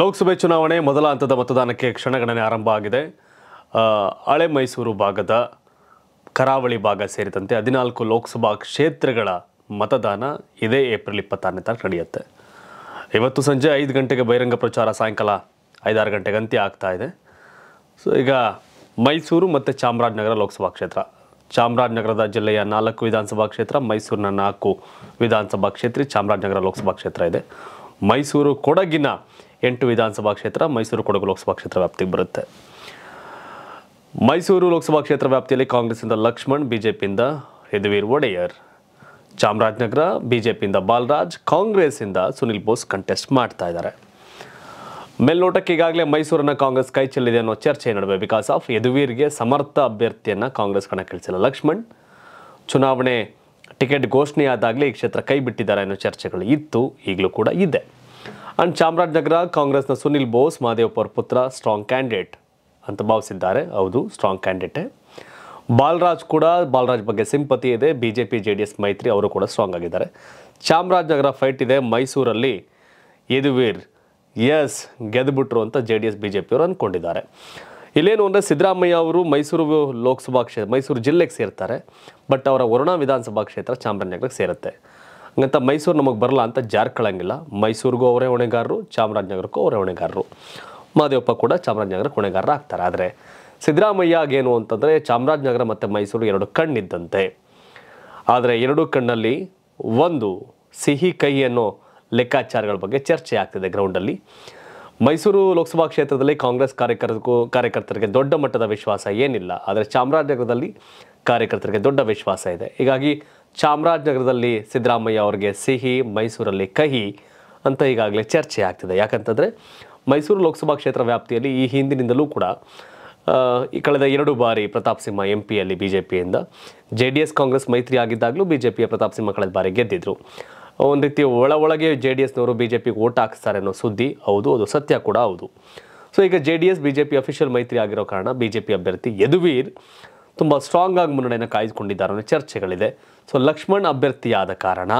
ಲೋಕಸಭೆ ಚುನಾವಣೆ ಮೊದಲ ಹಂತದ ಮತದಾನಕ್ಕೆ ಕ್ಷಣಗಣನೆ ಆರಂಭ ಆಗಿದೆ ಹಳೆ ಮೈಸೂರು ಭಾಗದ ಕರಾವಳಿ ಭಾಗ ಸೇರಿದಂತೆ ಹದಿನಾಲ್ಕು ಲೋಕಸಭಾ ಕ್ಷೇತ್ರಗಳ ಮತದಾನ ಇದೇ ಏಪ್ರಿಲ್ ಇಪ್ಪತ್ತಾರನೇ ತಾರೀಕು ನಡೆಯುತ್ತೆ ಇವತ್ತು ಸಂಜೆ ಐದು ಗಂಟೆಗೆ ಬಹಿರಂಗ ಪ್ರಚಾರ ಸಾಯಂಕಾಲ ಐದಾರು ಗಂಟೆಗೆ ಅಂತ್ಯ ಆಗ್ತಾ ಇದೆ ಸೊ ಈಗ ಮೈಸೂರು ಮತ್ತು ಚಾಮರಾಜನಗರ ಲೋಕಸಭಾ ಕ್ಷೇತ್ರ ಚಾಮರಾಜನಗರದ ಜಿಲ್ಲೆಯ ನಾಲ್ಕು ವಿಧಾನಸಭಾ ಕ್ಷೇತ್ರ ಮೈಸೂರಿನ ನಾಲ್ಕು ವಿಧಾನಸಭಾ ಕ್ಷೇತ್ರ ಚಾಮರಾಜನಗರ ಲೋಕಸಭಾ ಕ್ಷೇತ್ರ ಇದೆ ಮೈಸೂರು ಕೊಡಗಿನ ಎಂಟು ವಿಧಾನಸಭಾ ಕ್ಷೇತ್ರ ಮೈಸೂರು ಕೊಡಗು ಲೋಕಸಭಾ ಕ್ಷೇತ್ರ ವ್ಯಾಪ್ತಿಗೆ ಬರುತ್ತೆ ಮೈಸೂರು ಲೋಕಸಭಾ ಕ್ಷೇತ್ರ ವ್ಯಾಪ್ತಿಯಲ್ಲಿ ಕಾಂಗ್ರೆಸ್ಸಿಂದ ಲಕ್ಷ್ಮಣ್ ಬಿಜೆಪಿಯಿಂದ ಯದುವೀರ್ ಒಡೆಯರ್ ಚಾಮರಾಜನಗರ ಬಿಜೆಪಿಯಿಂದ ಬಾಲರಾಜ್ ಕಾಂಗ್ರೆಸ್ಸಿಂದ ಸುನಿಲ್ ಬೋಸ್ ಕಂಟೆಸ್ಟ್ ಮಾಡ್ತಾ ಇದ್ದಾರೆ ಮೇಲ್ನೋಟಕ್ಕೆ ಈಗಾಗಲೇ ಮೈಸೂರನ್ನ ಕಾಂಗ್ರೆಸ್ ಕೈ ಚೆಲ್ಲಿದೆ ಅನ್ನೋ ಚರ್ಚೆ ನಡುವೆ ಬಿಕಾಸ್ ಆಫ್ ಯದುವೀರ್ಗೆ ಸಮರ್ಥ ಅಭ್ಯರ್ಥಿಯನ್ನು ಕಾಂಗ್ರೆಸ್ ಕಣಕ್ಕಿಳಿಸಿಲ್ಲ ಲಕ್ಷ್ಮಣ್ ಚುನಾವಣೆ ಟಿಕೆಟ್ ಘೋಷಣೆಯಾದಾಗಲೇ ಈ ಕ್ಷೇತ್ರ ಕೈ ಬಿಟ್ಟಿದ್ದಾರೆ ಅನ್ನೋ ಚರ್ಚೆಗಳು ಇತ್ತು ಈಗಲೂ ಕೂಡ ಇದೆ ಅಂಡ್ ಚಾಮರಾಜನಗರ ಕಾಂಗ್ರೆಸ್ನ ಸುನಿಲ್ ಬೋಸ್ ಮಹದೇವಪ್ಪ ಪುತ್ರ ಸ್ಟ್ರಾಂಗ್ ಕ್ಯಾಂಡಿಡೇಟ್ ಅಂತ ಭಾವಿಸಿದ್ದಾರೆ ಹೌದು ಸ್ಟ್ರಾಂಗ್ ಕ್ಯಾಂಡಿಡೇಟೇ ಬಾಲರಾಜ್ ಕೂಡ ಬಾಲರಾಜ್ ಬಗ್ಗೆ ಸಿಂಪತಿ ಇದೆ B J P J D S ಮೈತ್ರಿ ಅವರು ಕೂಡ ಸ್ಟ್ರಾಂಗ್ ಆಗಿದ್ದಾರೆ ಚಾಮರಾಜನಗರ ಫೈಟ್ ಇದೆ ಮೈಸೂರಲ್ಲಿ ಯದುವೀರ್ ಎಸ್ ಗೆದ್ದುಬಿಟ್ರು ಅಂತ J D S B J ಪಿಯವರು ಅಂದ್ಕೊಂಡಿದ್ದಾರೆ ಇಲ್ಲೇನು ಅಂದರೆ ಸಿದ್ದರಾಮಯ್ಯ ಅವರು ಮೈಸೂರು ಲೋಕಸಭಾ ಕ್ಷೇತ್ರ ಮೈಸೂರು ಜಿಲ್ಲೆಗೆ ಸೇರ್ತಾರೆ ಬಟ್ ಅವರ ವರುಣಾ ವಿಧಾನಸಭಾ ಕ್ಷೇತ್ರ ಚಾಮರಾಜನಗರಕ್ಕೆ ಸೇರುತ್ತೆ ಹಂಗಂತ ಮೈಸೂರು ನಮಗೆ ಬರಲ್ಲ ಅಂತ ಜಾರ್ಕೊಳ್ಳಂಗಿಲ್ಲ ಮೈಸೂರಿಗೂ ಅವರೇ ಹೊಣೆಗಾರರು ಚಾಮರಾಜನಗರಕ್ಕೂ ಅವರೇ ಹೊಣೆಗಾರರು ಮಾದೇವಪ್ಪ ಕೂಡ ಚಾಮರಾಜನಗರ ಹೊಣೆಗಾರರು ಆಗ್ತಾರೆ ಆದರೆ ಸಿದ್ದರಾಮಯ್ಯಗೇನು ಅಂತಂದರೆ ಚಾಮರಾಜನಗರ ಮತ್ತು ಮೈಸೂರು ಎರಡು ಕಣ್ಣಿದ್ದಂತೆ ಆದರೆ ಎರಡು ಕಣ್ಣಲ್ಲಿ ಒಂದು ಸಿಹಿ ಕೈ ಅನ್ನೋ ಲೆಕ್ಕಾಚಾರಗಳ ಬಗ್ಗೆ ಚರ್ಚೆ ಆಗ್ತಿದೆ ಗ್ರೌಂಡಲ್ಲಿ ಮೈಸೂರು ಲೋಕಸಭಾ ಕ್ಷೇತ್ರದಲ್ಲಿ ಕಾಂಗ್ರೆಸ್ ಕಾರ್ಯಕರ್ತಕ್ಕೂ ಕಾರ್ಯಕರ್ತರಿಗೆ ದೊಡ್ಡ ಮಟ್ಟದ ವಿಶ್ವಾಸ ಏನಿಲ್ಲ ಆದರೆ ಚಾಮರಾಜನಗರದಲ್ಲಿ ಕಾರ್ಯಕರ್ತರಿಗೆ ದೊಡ್ಡ ವಿಶ್ವಾಸ ಇದೆ ಹೀಗಾಗಿ ಚಾಮರಾಜನಗರದಲ್ಲಿ ಸಿದ್ದರಾಮಯ್ಯ ಅವರಿಗೆ ಸಿಹಿ ಮೈಸೂರಲ್ಲಿ ಕಹಿ ಅಂತ ಈಗಾಗಲೇ ಚರ್ಚೆ ಆಗ್ತಿದೆ ಯಾಕಂತಂದರೆ ಮೈಸೂರು ಲೋಕಸಭಾ ಕ್ಷೇತ್ರ ವ್ಯಾಪ್ತಿಯಲ್ಲಿ ಈ ಹಿಂದಿನಿಂದಲೂ ಕೂಡ ಈ ಕಳೆದ ಎರಡು ಬಾರಿ ಪ್ರತಾಪ್ ಸಿಂಹ ಎಂ ಪಿಯಲ್ಲಿ ಬಿ ಜೆ ಪಿಯಿಂದ ಜೆ ಡಿ ಎಸ್ ಕಾಂಗ್ರೆಸ್ ಮೈತ್ರಿ ಆಗಿದ್ದಾಗಲೂ ಬಿ ಜೆ ಪಿಯ ಪ್ರತಾಪ್ ಸಿಂಹ ಕಳೆದ ಬಾರಿ ಗೆದ್ದಿದ್ದರು ಒಂದು ರೀತಿ ಒಳ ಒಳಗೆ ಜೆ ಡಿ ಎಸ್ನವರು ಬಿ ಜೆ ಪಿಗೆ ಓಟ್ ಹಾಕಿಸ್ತಾರೆ ಅನ್ನೋ ಸುದ್ದಿ ಹೌದು ಅದು ಸತ್ಯ ಕೂಡ ಹೌದು ಸೊ ಈಗ J D S B J P official ಮೈತ್ರಿ ಆಗಿರೋ ಕಾರಣ ಬಿ ಜೆ ಪಿ ಅಭ್ಯರ್ಥಿ ಯದುವೀರ್ ತುಂಬ ಸ್ಟ್ರಾಂಗ್ ಆಗಿ ಮುನ್ನಡೆಯನ್ನು ಕಾಯ್ದುಕೊಂಡಿದ್ದಾರೆ ಅನ್ನೋ ಚರ್ಚೆಗಳಿದೆ ಸೊ ಲಕ್ಷ್ಮಣ್ ಅಭ್ಯರ್ಥಿಯಾದ ಕಾರಣ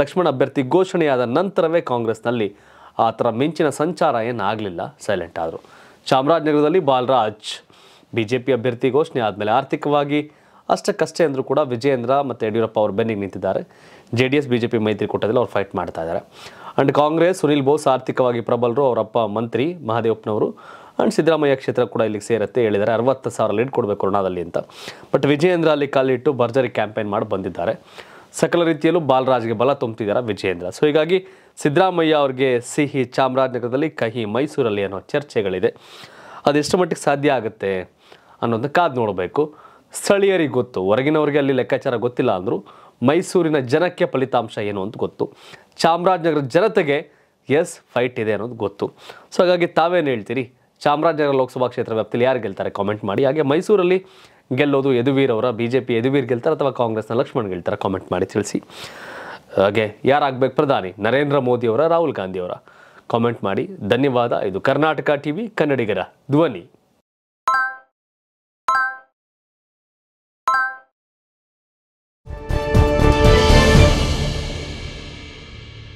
ಲಕ್ಷ್ಮಣ್ ಅಭ್ಯರ್ಥಿ ಘೋಷಣೆಯಾದ ನಂತರವೇ ಕಾಂಗ್ರೆಸ್ನಲ್ಲಿ ಆ ಥರ ಮಿಂಚಿನ ಸಂಚಾರ ಏನಾಗಲಿಲ್ಲ ಸೈಲೆಂಟ್ ಆದರು ಚಾಮರಾಜನಗರದಲ್ಲಿ ಬಾಲರಾಜ್ ಬಿ ಜೆ ಪಿ ಅಭ್ಯರ್ಥಿ ಘೋಷಣೆ ಆದಮೇಲೆ ಆರ್ಥಿಕವಾಗಿ ಅಷ್ಟಕ್ಕಷ್ಟೇ ಅಂದರೂ ಕೂಡ ವಿಜಯೇಂದ್ರ ಮತ್ತು ಯಡಿಯೂರಪ್ಪ ಅವರು ಬೆನ್ನಿಗೆ ನಿಂತಿದ್ದಾರೆ J D S B J P ಮೈತ್ರಿಕೂಟದಲ್ಲಿ ಅವ್ರು ಫೈಟ್ ಮಾಡ್ತಾ ಇದ್ದಾರೆ ಆ್ಯಂಡ್ ಕಾಂಗ್ರೆಸ್ ಸುನಿಲ್ ಬೋಸ್ ಆರ್ಥಿಕವಾಗಿ ಪ್ರಬಲರು ಅವರಪ್ಪ ಮಂತ್ರಿ ಮಹಾದೇವಪ್ಪನವರು ಆ್ಯಂಡ್ ಸಿದ್ದರಾಮಯ್ಯ ಕ್ಷೇತ್ರ ಕೂಡ ಇಲ್ಲಿಗೆ ಸೇರುತ್ತೆ ಹೇಳಿದ್ದಾರೆ ಅರವತ್ತು ಸಾವಿರ ಲೀಡ್ ಕೊಡಬೇಕು ಕೊರೋನಾದಲ್ಲಿ ಅಂತ ಬಟ್ ವಿಜಯೇಂದ್ರ ಅಲ್ಲಿ ಕಾಲಿಟ್ಟು ಭರ್ಜರಿ ಕ್ಯಾಂಪೇನ್ ಮಾಡಿ ಬಂದಿದ್ದಾರೆ ಸಕಲ ರೀತಿಯಲ್ಲೂ ಬಾಲರಾಜ್ಗೆ ಬಲ ತುಂಬುತ್ತಿದ್ದಾರೆ ವಿಜಯೇಂದ್ರ ಸೊ ಹೀಗಾಗಿ ಸಿದ್ದರಾಮಯ್ಯ ಅವ್ರಿಗೆ ಸಿಹಿ ಚಾಮರಾಜನಗರದಲ್ಲಿ ಕಹಿ ಮೈಸೂರಲ್ಲಿ ಅನ್ನೋ ಚರ್ಚೆಗಳಿದೆ ಅದೆಷ್ಟು ಮಟ್ಟಿಗೆ ಸಾಧ್ಯ ಆಗುತ್ತೆ ಅನ್ನೋದನ್ನ ಕಾದು ನೋಡಬೇಕು ಸ್ಥಳೀಯರಿಗೆ ಗೊತ್ತು ಹೊರಗಿನವರಿಗೆ ಅಲ್ಲಿ ಲೆಕ್ಕಾಚಾರ ಗೊತ್ತಿಲ್ಲ ಅಂದರೂ ಮೈಸೂರಿನ ಜನಕ್ಕೆ ಫಲಿತಾಂಶ ಏನು ಅಂತ ಗೊತ್ತು ಚಾಮರಾಜನಗರ ಜನತೆಗೆ ಎಸ್ ಫೈಟ್ ಇದೆ ಅನ್ನೋದು ಗೊತ್ತು ಸೊ ಹಾಗಾಗಿ ತಾವೇನು ಹೇಳ್ತೀರಿ ಚಾಮರಾಜನಗರ ಲೋಕಸಭಾ ಕ್ಷೇತ್ರ ವ್ಯಾಪ್ತಿಯಲ್ಲಿ ಯಾರು ಗೆಲ್ತಾರೆ ಕಾಮೆಂಟ್ ಮಾಡಿ ಹಾಗೆ ಮೈಸೂರಲ್ಲಿ ಗೆಲ್ಲೋದು ಯದುವೀರ್ ಅವರ ಬಿ ಜೆ ಪಿ ಯದುವೀರ್ ಗೆಲ್ತಾರೆ ಅಥವಾ ಕಾಂಗ್ರೆಸ್ನ ಲಕ್ಷ್ಮಣ್ ಗೆಲ್ತಾರೆ ಕಾಮೆಂಟ್ ಮಾಡಿ ತಿಳಿಸಿ ಹಾಗೆ ಯಾರಾಗಬೇಕು ಪ್ರಧಾನಿ ನರೇಂದ್ರ ಮೋದಿಯವರ ರಾಹುಲ್ ಗಾಂಧಿಯವರ ಕಾಮೆಂಟ್ ಮಾಡಿ ಧನ್ಯವಾದ ಇದು ಕರ್ನಾಟಕ ಟಿ ವಿ ಕನ್ನಡಿಗರ ಧ್ವನಿ